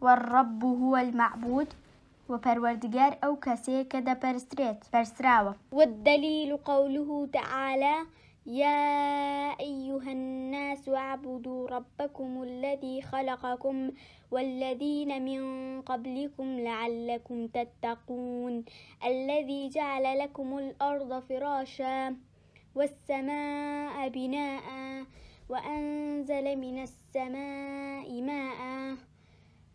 والرب هو المعبود وبروردجار أو کەسەیە کە برستريت پەرسراوە والدليل قوله تعالى يا أيها الناس اعبدوا ربكم الذي خلقكم والذين من قبلكم لعلكم تتقون الذي جعل لكم الأرض فراشا والسماء بناء وأنزل من السماء ماءً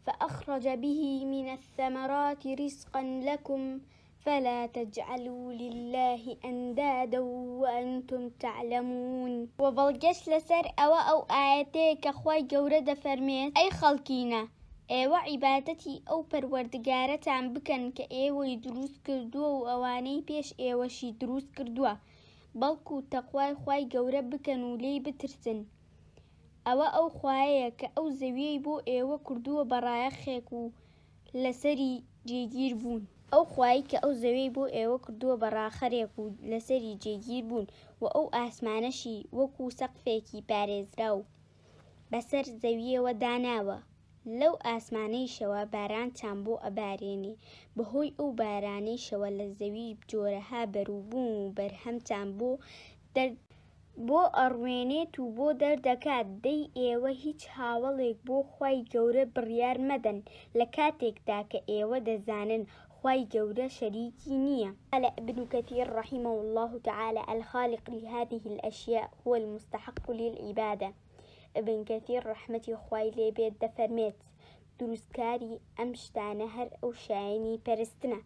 فأخرج به من الثمرات رزقا لكم فلا تجعلوا لله أندادا وأنتم تعلمون وبلغش لسر أو أو آياتيك أخوي جورد فرميت أي خلقينا إيوا عبادتي أو پەروەردگارەتان بکەن کە ئێوەی إيه يدروس کردووە وأواني بيش إيوا ئێوەشی دروست کردووە بەڵکو تەخوای خی گەورە بکەن و بترسن ئەوە ئەو خوایەیە کە ئەو زەویەی بۆ ئێوە کردووە بەڕایە خێک و لەسەری جێگیر بوون ئەو خوای کە ئەو زەوی بۆ ئێوە کردووە بەڕاخەرێک و لەسەری جێگیر بوون و ئەو ئاسمانەشی وەکو سەقفێکی پارێزرا و بەسەر زەویەوە داناوە لەو ئاسمانەی شەوە باران چام بۆ ئەبارێنێ بەهۆی ئەو بارانەی شەوە لە زەوی جۆرەها بەرووبوون و بەرهەمتان بۆ دەرد بۆ ئەڕوێنێت و بۆ دەردەکات دەی ئێوە هیچ هاوڵێک بۆ خی گەورە بڕیار مەدەن لە کاتێکدا کە ئێوە دەزانن خی گەورە شەریکی نییە ئەل بنوکەتی ڕحیمە الله تعالى الخالق لهذه الأشياء هو المستحق للعبادة ابن كثير ڕحمەتی خی لێبێت دەفەرمێت دروستکاری ئەم شتانە هەر ئەو شایانی پەرستنە